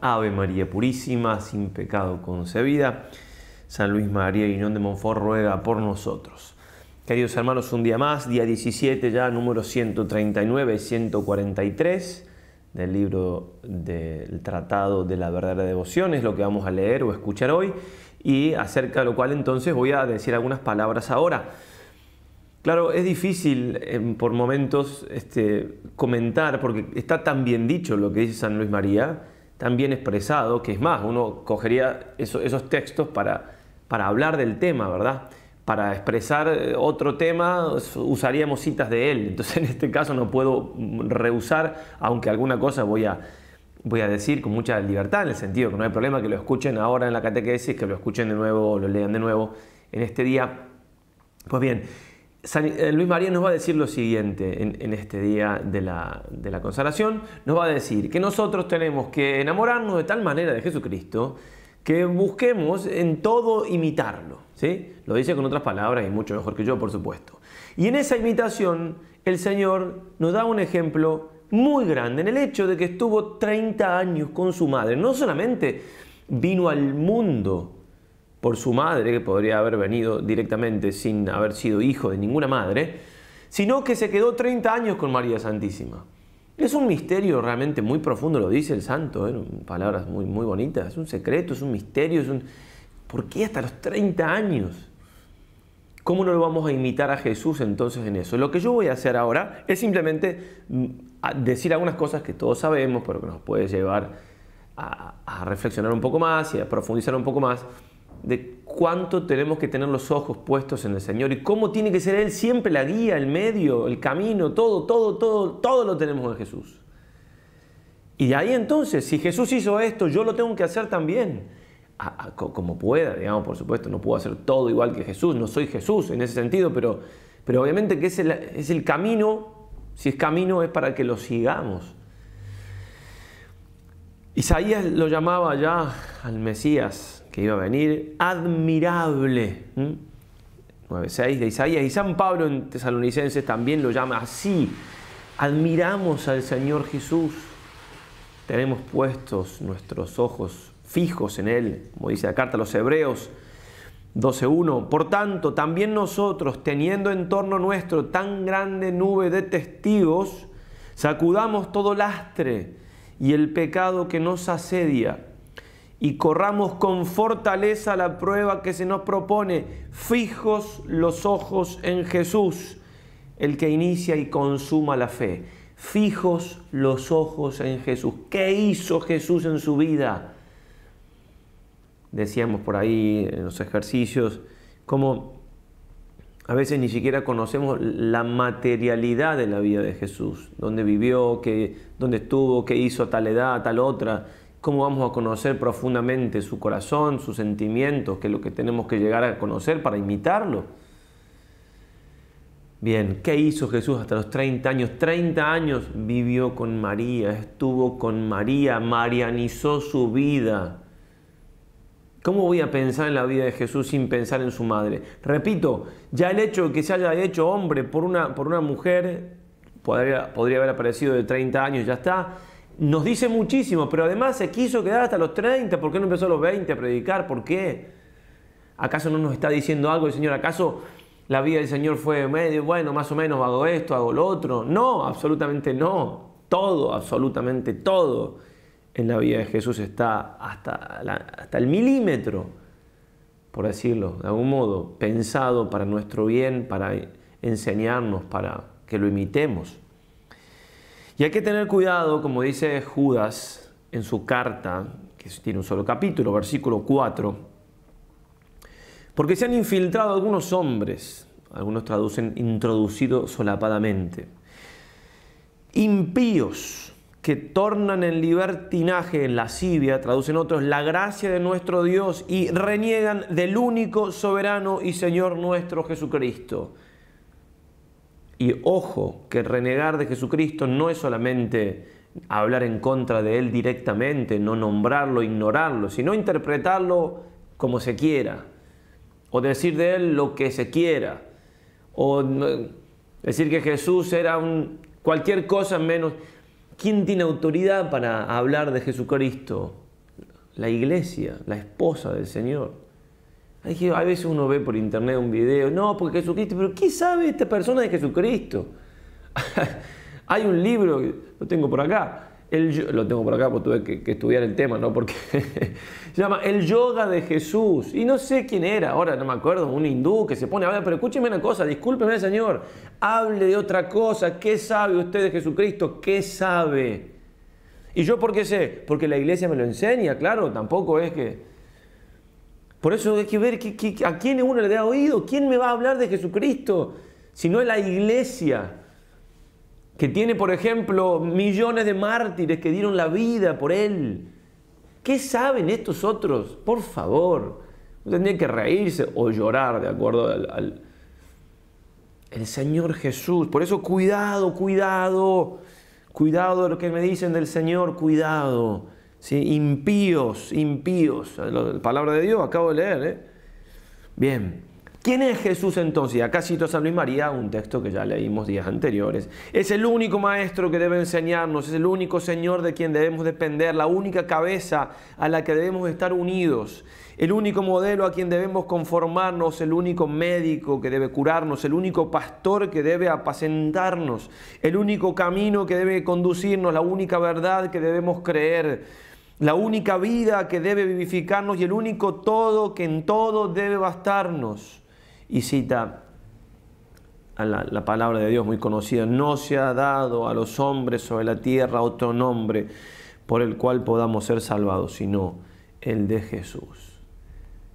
Ave María Purísima, sin pecado concebida. San Luis María Unión de Monfort ruega por nosotros. Queridos hermanos, un día más, día 17 ya, número 139, 143 del libro del Tratado de la Verdadera Devoción, es lo que vamos a leer o escuchar hoy, y acerca de lo cual entonces voy a decir algunas palabras ahora. Claro, es difícil em, por momentos este, comentar, porque está tan bien dicho lo que dice San Luis María, tan bien expresado, que es más, uno cogería esos textos para, para hablar del tema, ¿verdad? Para expresar eh, otro tema usaríamos citas de él, entonces en este caso no puedo mm, rehusar, aunque alguna cosa voy a, voy a decir con mucha libertad, en el sentido que no hay problema que lo escuchen ahora en la catequesis, que lo escuchen de nuevo, lo lean de nuevo en este día. Pues bien, eh, Luis María nos va a decir lo siguiente en, este día de la, consagración. Nos va a decir que nosotros tenemos que enamorarnos de tal manera de Jesucristo que busquemos en todo imitarlo. ¿sí? Lo dice con otras palabras y mucho mejor que yo, por supuesto. Y en esa imitación, el Señor nos da un ejemplo muy grande en el hecho de que estuvo 30 años con su madre. No solamente vino al mundo por su madre, que podría haber venido directamente sin haber sido hijo de ninguna madre, sino que se quedó 30 años con María Santísima. Es un misterio realmente muy profundo, lo dice el santo, en ¿eh? palabras muy, muy bonitas, es un secreto, es un misterio, es un... ¿Por qué hasta los 30 años? ¿Cómo no lo vamos a imitar a Jesús entonces en eso? Lo que yo voy a hacer ahora es simplemente mm, decir algunas cosas que todos sabemos, pero que nos puede llevar a reflexionar un poco más y a profundizar un poco más de cuánto tenemos que tener los ojos puestos en el Señor y cómo tiene que ser Él siempre la guía, el medio, el camino, todo, todo, todo, todo lo tenemos en Jesús. Y de ahí entonces, si Jesús hizo esto, yo lo tengo que hacer también. como pueda, digamos, por supuesto, no puedo hacer todo igual que Jesús, no soy Jesús en ese sentido, pero, pero obviamente que es el, es el camino, si es camino es para que lo sigamos. Isaías lo llamaba ya al Mesías, iba a venir, admirable. 9.6 ¿Mm? de Isaías. Y San Pablo en Tesalonicenses también lo llama así. Admiramos al Señor Jesús. Tenemos puestos nuestros ojos fijos en Él, como dice la carta a los Hebreos 12.1. Por tanto, también nosotros, teniendo en torno nuestro tan grande nube de testigos, sacudamos todo lastre y el pecado que nos asedia y corramos con fortaleza la prueba que se nos propone, fijos los ojos en Jesús, el que inicia y consuma la fe. Fijos los ojos en Jesús. ¿Qué hizo Jesús en su vida? Decíamos por ahí en los ejercicios, como a veces ni siquiera conocemos la materialidad de la vida de Jesús, dónde vivió, qué, dónde estuvo, qué hizo a tal edad, tal otra ¿Cómo vamos a conocer profundamente su corazón, sus sentimientos, que es lo que tenemos que llegar a conocer para imitarlo? Bien, ¿qué hizo Jesús hasta los 30 años? 30 años vivió con María, estuvo con María, marianizó su vida. ¿Cómo voy a pensar en la vida de Jesús sin pensar en su madre? Repito, ya el hecho de que se haya hecho hombre por una, por una mujer, podría, podría haber aparecido de 30 años, ya está, nos dice muchísimo, pero además se quiso quedar hasta los 30, ¿por qué no empezó a los 20 a predicar? ¿Por qué? ¿Acaso no nos está diciendo algo el Señor? ¿Acaso la vida del Señor fue medio, bueno, más o menos hago esto, hago lo otro? No, absolutamente no. Todo, absolutamente todo en la vida de Jesús está hasta, hasta el milímetro, por decirlo de algún modo, pensado para nuestro bien, para enseñarnos, para que lo imitemos. Y hay que tener cuidado, como dice Judas en su carta, que tiene un solo capítulo, versículo 4, porque se han infiltrado algunos hombres, algunos traducen introducido solapadamente, impíos que tornan en libertinaje, en lascivia, traducen otros, la gracia de nuestro Dios y reniegan del único soberano y Señor nuestro Jesucristo y ojo, que renegar de Jesucristo no es solamente hablar en contra de Él directamente, no nombrarlo, ignorarlo, sino interpretarlo como se quiera, o decir de Él lo que se quiera, o decir que Jesús era un, cualquier cosa menos. ¿Quién tiene autoridad para hablar de Jesucristo? La iglesia, la esposa del Señor. Dije, a veces uno ve por internet un video, no, porque Jesucristo, pero ¿qué sabe esta persona de Jesucristo? Hay un libro, lo tengo por acá, el, lo tengo por acá porque tuve que, estudiar el tema, ¿no? Porque se llama El Yoga de Jesús. Y no sé quién era, ahora no me acuerdo, un hindú que se pone a hablar, pero escúcheme una cosa, discúlpeme, señor, hable de otra cosa. ¿Qué sabe usted de Jesucristo? ¿Qué sabe? ¿Y yo por qué sé? Porque la iglesia me lo enseña, claro, tampoco es que por eso hay que ver a quién uno le da oído, quién me va a hablar de Jesucristo, si no es la iglesia, que tiene, por ejemplo, millones de mártires que dieron la vida por él. ¿Qué saben estos otros? Por favor, tendría que reírse o llorar, de acuerdo al, el Señor Jesús. Por eso, cuidado, cuidado, cuidado de lo que me dicen del Señor, cuidado. ¿sí? impíos, impíos, la palabra de Dios, acabo de leer. ¿eh? Bien, ¿quién es Jesús entonces? Acá cito a San Luis María, un texto que ya leímos días anteriores. Es el único maestro que debe enseñarnos, es el único Señor de quien debemos depender, la única cabeza a la que debemos estar unidos, el único modelo a quien debemos conformarnos, el único médico que debe curarnos, el único pastor que debe apacentarnos, el único camino que debe conducirnos, la única verdad que debemos creer la única vida que debe vivificarnos y el único todo que en todo debe bastarnos. Y cita a la, palabra de Dios muy conocida, no se ha dado a los hombres sobre la tierra otro nombre por el cual podamos ser salvados, sino el de Jesús.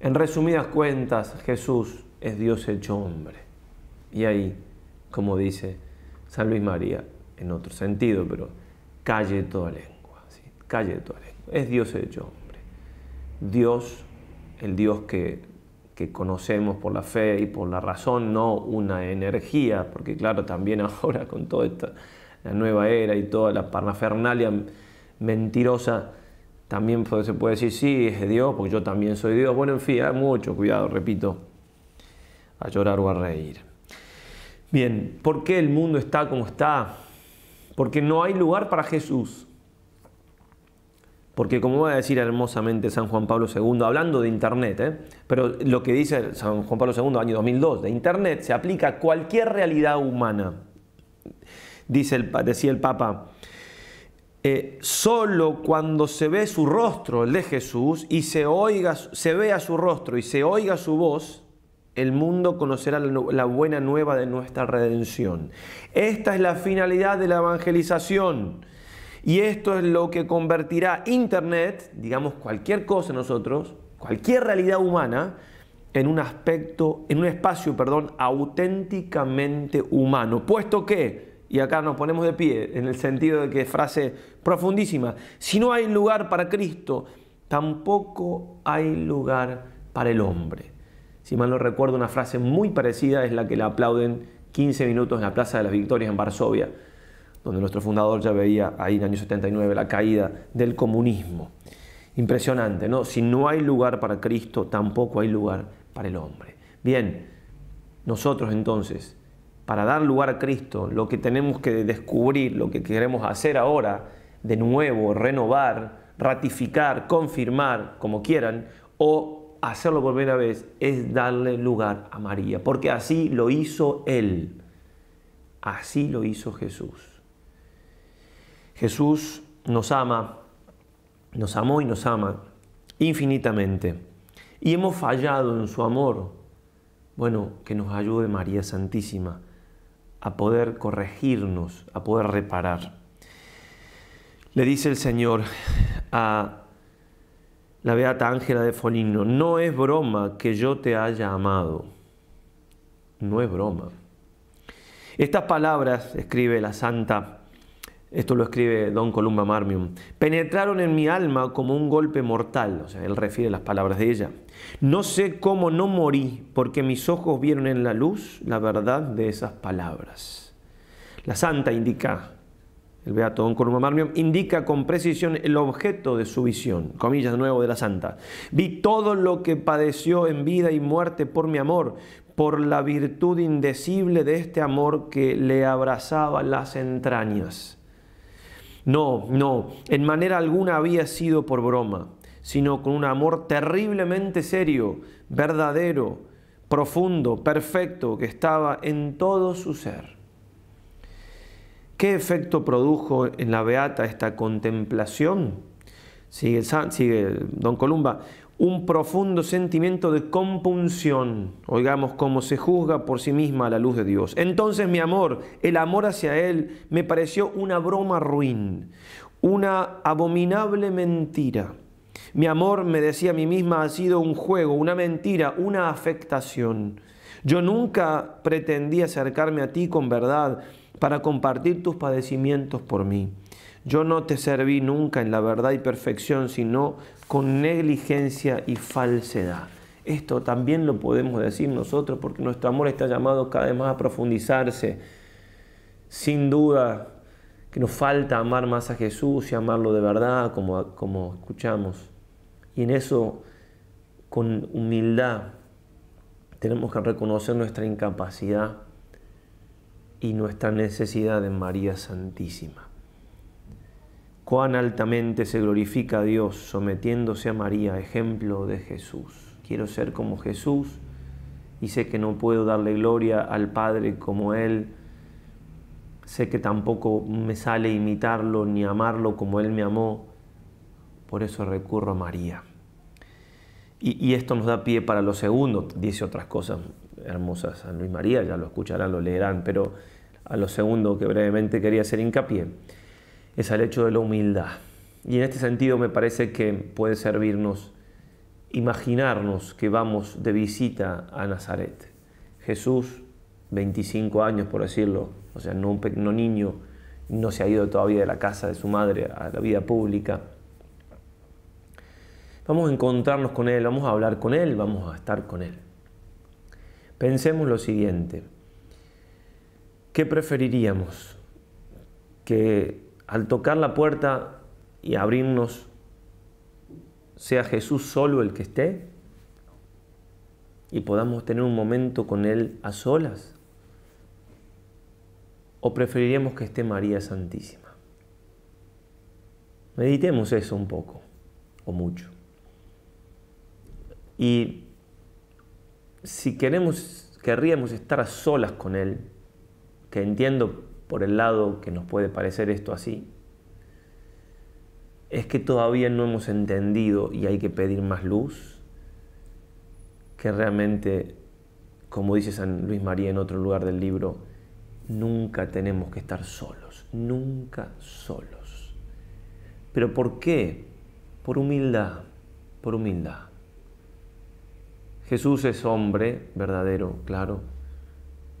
En resumidas cuentas, Jesús es Dios hecho hombre. Y ahí, como dice San Luis María, en otro sentido, pero calle toda lengua, calle toda lengua es Dios hecho hombre. Dios, el Dios que, que conocemos por la fe y por la razón, no una energía, porque claro, también ahora con toda esta la nueva era y toda la parnafernalia mentirosa, también se puede decir, sí, es Dios, porque yo también soy Dios. Bueno, en fin, mucho cuidado, repito, a llorar o a reír. Bien, ¿por qué el mundo está como está? Porque no hay lugar para Jesús porque como va a decir hermosamente San Juan Pablo II, hablando de Internet, ¿eh? pero lo que dice San Juan Pablo II, año 2002, de Internet se aplica a cualquier realidad humana. Dice el, decía el Papa, eh, solo cuando se ve su rostro, el de Jesús, y se, oiga, se vea su rostro y se oiga su voz, el mundo conocerá la buena nueva de nuestra redención. Esta es la finalidad de la evangelización y esto es lo que convertirá Internet, digamos cualquier cosa nosotros, cualquier realidad humana, en un aspecto, en un espacio, perdón, auténticamente humano, puesto que, y acá nos ponemos de pie en el sentido de que es frase profundísima, si no hay lugar para Cristo, tampoco hay lugar para el hombre. Si mal no recuerdo, una frase muy parecida es la que le aplauden 15 minutos en la Plaza de las Victorias en Varsovia donde nuestro fundador ya veía ahí en el año 79 la caída del comunismo. Impresionante, ¿no? Si no hay lugar para Cristo, tampoco hay lugar para el hombre. Bien, nosotros entonces, para dar lugar a Cristo, lo que tenemos que descubrir, lo que queremos hacer ahora, de nuevo, renovar, ratificar, confirmar, como quieran, o hacerlo por primera vez, es darle lugar a María, porque así lo hizo Él, así lo hizo Jesús. Jesús nos ama, nos amó y nos ama infinitamente. Y hemos fallado en su amor. Bueno, que nos ayude María Santísima a poder corregirnos, a poder reparar. Le dice el Señor a la Beata Ángela de Folino, no es broma que yo te haya amado. No es broma. Estas palabras, escribe la Santa, esto lo escribe Don Columba Marmium. Penetraron en mi alma como un golpe mortal. O sea, él refiere las palabras de ella. No sé cómo no morí, porque mis ojos vieron en la luz la verdad de esas palabras. La santa indica, el beato Don Columba Marmium, indica con precisión el objeto de su visión. Comillas de nuevo de la santa. Vi todo lo que padeció en vida y muerte por mi amor, por la virtud indecible de este amor que le abrazaba las entrañas no, no, en manera alguna había sido por broma, sino con un amor terriblemente serio, verdadero, profundo, perfecto, que estaba en todo su ser. ¿Qué efecto produjo en la beata esta contemplación? Sigue, sigue Don Columba, un profundo sentimiento de compunción. Oigamos cómo se juzga por sí misma a la luz de Dios. Entonces mi amor, el amor hacia Él, me pareció una broma ruin, una abominable mentira. Mi amor, me decía a mí misma, ha sido un juego, una mentira, una afectación. Yo nunca pretendí acercarme a ti con verdad para compartir tus padecimientos por mí. Yo no te serví nunca en la verdad y perfección, sino con negligencia y falsedad. Esto también lo podemos decir nosotros porque nuestro amor está llamado cada vez más a profundizarse. Sin duda que nos falta amar más a Jesús y amarlo de verdad, como, como escuchamos. Y en eso, con humildad, tenemos que reconocer nuestra incapacidad y nuestra necesidad de María Santísima. Cuán altamente se glorifica a Dios sometiéndose a María, ejemplo de Jesús. Quiero ser como Jesús y sé que no puedo darle gloria al Padre como Él. Sé que tampoco me sale imitarlo ni amarlo como Él me amó. Por eso recurro a María. Y, esto nos da pie para lo segundo. Dice otras cosas hermosas a Luis María, ya lo escucharán, lo leerán, pero a lo segundo que brevemente quería hacer hincapié es al hecho de la humildad. Y en este sentido me parece que puede servirnos imaginarnos que vamos de visita a Nazaret. Jesús, 25 años por decirlo, o sea, no, un pequeño niño, no se ha ido todavía de la casa de su madre a la vida pública. Vamos a encontrarnos con Él, vamos a hablar con Él, vamos a estar con Él. Pensemos lo siguiente, ¿qué preferiríamos? ¿Que al tocar la puerta y abrirnos, sea Jesús solo el que esté y podamos tener un momento con Él a solas? ¿O preferiríamos que esté María Santísima? Meditemos eso un poco o mucho. Y si queremos, querríamos estar a solas con Él, que entiendo por el lado que nos puede parecer esto así, es que todavía no hemos entendido y hay que pedir más luz, que realmente, como dice San Luis María en otro lugar del libro, nunca tenemos que estar solos, nunca solos. ¿Pero por qué? Por humildad, por humildad. Jesús es hombre verdadero, claro,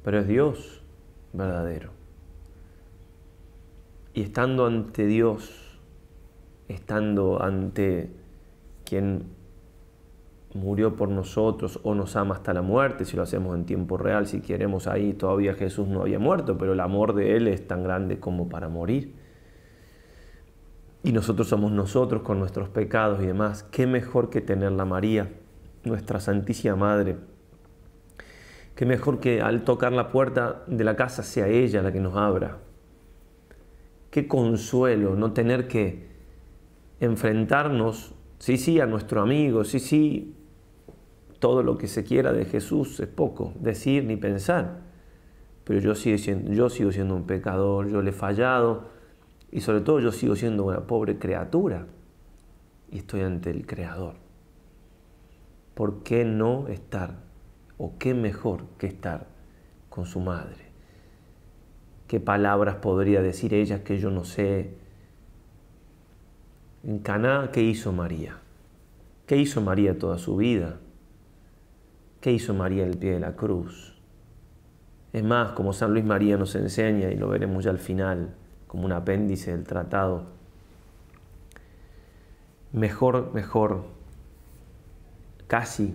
pero es Dios verdadero. Y estando ante Dios, estando ante quien murió por nosotros o nos ama hasta la muerte, si lo hacemos en tiempo real, si queremos ahí, todavía Jesús no había muerto, pero el amor de Él es tan grande como para morir. Y nosotros somos nosotros con nuestros pecados y demás. ¿Qué mejor que tener la María, nuestra Santísima Madre? ¿Qué mejor que al tocar la puerta de la casa sea ella la que nos abra? qué consuelo no tener que enfrentarnos, sí, sí, a nuestro amigo, sí, sí, todo lo que se quiera de Jesús es poco, decir ni pensar. Pero yo sigo siendo, yo sigo siendo un pecador, yo le he fallado y sobre todo yo sigo siendo una pobre criatura y estoy ante el Creador. ¿Por qué no estar? ¿O qué mejor que estar con su madre? qué palabras podría decir ella que yo no sé. En Caná, ¿qué hizo María? ¿Qué hizo María toda su vida? ¿Qué hizo María en el pie de la cruz? Es más, como San Luis María nos enseña, y lo veremos ya al final, como un apéndice del tratado, mejor, mejor, casi,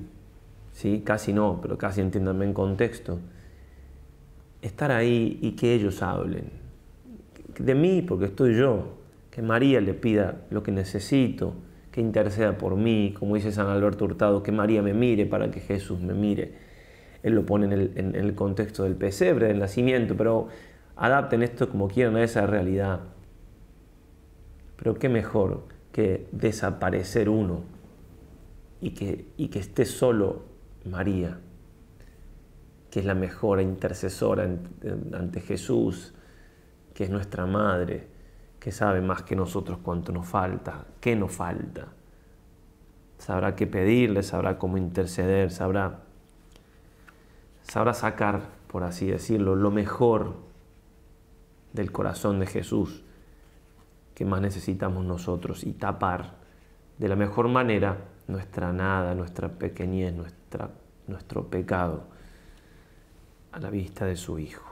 ¿sí? casi no, pero casi entiéndanme en contexto, estar ahí y que ellos hablen. De mí, porque estoy yo. Que María le pida lo que necesito, que interceda por mí, como dice San Alberto Hurtado, que María me mire para que Jesús me mire. Él lo pone en el, contexto del pesebre, del nacimiento, pero adapten esto como quieran a esa realidad. Pero qué mejor que desaparecer uno y que, y que esté solo María que es la mejor intercesora ante Jesús, que es nuestra madre, que sabe más que nosotros cuánto nos falta, qué nos falta. Sabrá qué pedirle, sabrá cómo interceder, sabrá, sabrá sacar, por así decirlo, lo mejor del corazón de Jesús que más necesitamos nosotros y tapar de la mejor manera nuestra nada, nuestra pequeñez, nuestra, nuestro pecado a la vista de su Hijo.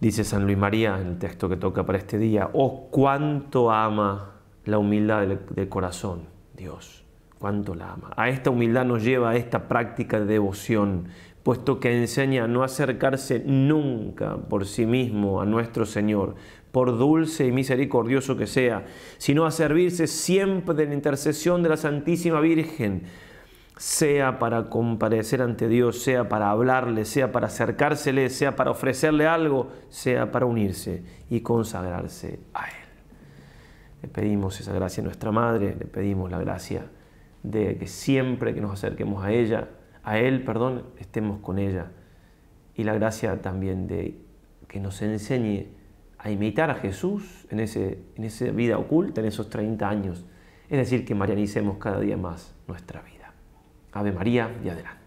Dice San Luis María en el texto que toca para este día, oh cuánto ama la humildad del, corazón, Dios, cuánto la ama. A esta humildad nos lleva esta práctica de devoción, puesto que enseña a no acercarse nunca por sí mismo a nuestro Señor, por dulce y misericordioso que sea, sino a servirse siempre de la intercesión de la Santísima Virgen sea para comparecer ante Dios, sea para hablarle, sea para acercársele, sea para ofrecerle algo, sea para unirse y consagrarse a Él. Le pedimos esa gracia a nuestra Madre, le pedimos la gracia de que siempre que nos acerquemos a ella, a Él, perdón, estemos con ella. Y la gracia también de que nos enseñe a imitar a Jesús en, ese, en esa vida oculta, en esos 30 años. Es decir, que marianicemos cada día más nuestra vida. Ave María y adelante.